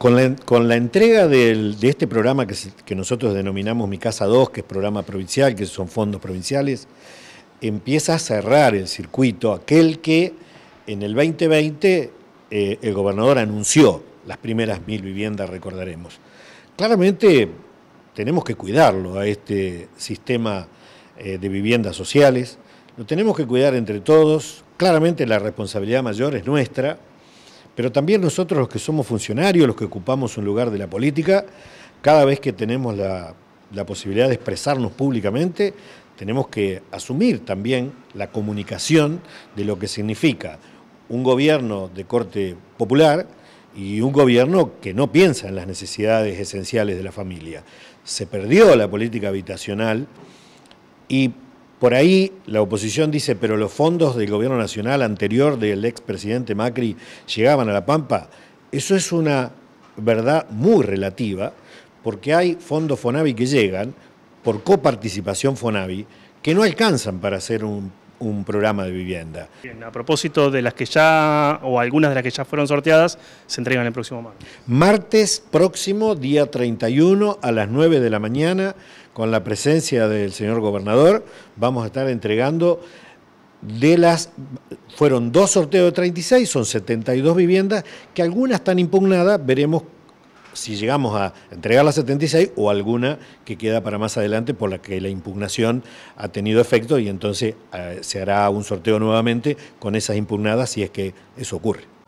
Con la, entrega de este programa que, nosotros denominamos Mi Casa 2, que es programa provincial, que son fondos provinciales, empieza a cerrar el circuito aquel que en el 2020 eh, el gobernador anunció las primeras mil viviendas, recordaremos. Claramente tenemos que cuidarlo a este sistema eh, de viviendas sociales, lo tenemos que cuidar entre todos, claramente la responsabilidad mayor es nuestra, pero también nosotros los que somos funcionarios, los que ocupamos un lugar de la política, cada vez que tenemos la, posibilidad de expresarnos públicamente, tenemos que asumir también la comunicación de lo que significa un gobierno de corte popular y un gobierno que no piensa en las necesidades esenciales de la familia. Se perdió la política habitacional y por ahí la oposición dice, pero los fondos del gobierno nacional anterior del expresidente Macri llegaban a La Pampa. Eso es una verdad muy relativa, porque hay fondos FONAVI que llegan por coparticipación FONAVI que no alcanzan para hacer un un programa de vivienda. a propósito de las que ya, o algunas de las que ya fueron sorteadas, se entregan el próximo martes. Martes próximo, día 31, a las 9 de la mañana, con la presencia del señor gobernador, vamos a estar entregando de las, fueron dos sorteos de 36, son 72 viviendas, que algunas están impugnadas, veremos si llegamos a entregar la 76 o alguna que queda para más adelante por la que la impugnación ha tenido efecto y entonces eh, se hará un sorteo nuevamente con esas impugnadas si es que eso ocurre.